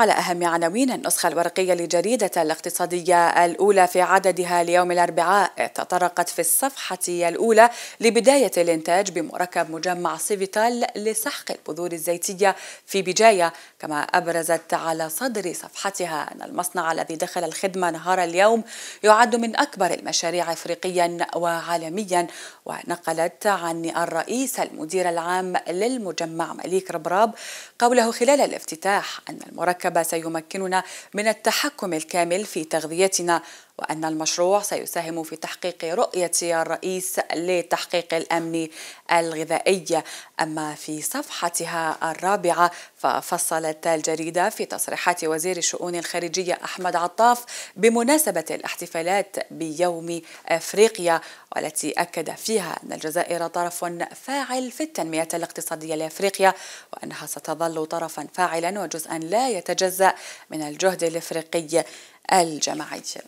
على أهم عناوين النسخة الورقية لجريدة الاقتصادية الأولى في عددها اليوم الأربعاء تطرقت في الصفحة الأولى لبداية الإنتاج بمركب مجمع سيفيتال لسحق البذور الزيتية في بجاية كما أبرزت على صدر صفحتها أن المصنع الذي دخل الخدمة نهار اليوم يعد من أكبر المشاريع إفريقيا وعالميا ونقلت عن الرئيس المدير العام للمجمع مليك ربراب قوله خلال الافتتاح أن المركب المركبة سيمكننا من التحكم الكامل في تغذيتنا وأن المشروع سيساهم في تحقيق رؤية الرئيس لتحقيق الأمن الغذائي أما في صفحتها الرابعة ففصلت الجريدة في تصريحات وزير الشؤون الخارجية أحمد عطاف بمناسبة الاحتفالات بيوم أفريقيا والتي أكد فيها أن الجزائر طرف فاعل في التنمية الاقتصادية لأفريقيا وأنها ستظل طرفا فاعلا وجزءا لا يتجزأ من الجهد الإفريقي الجماعي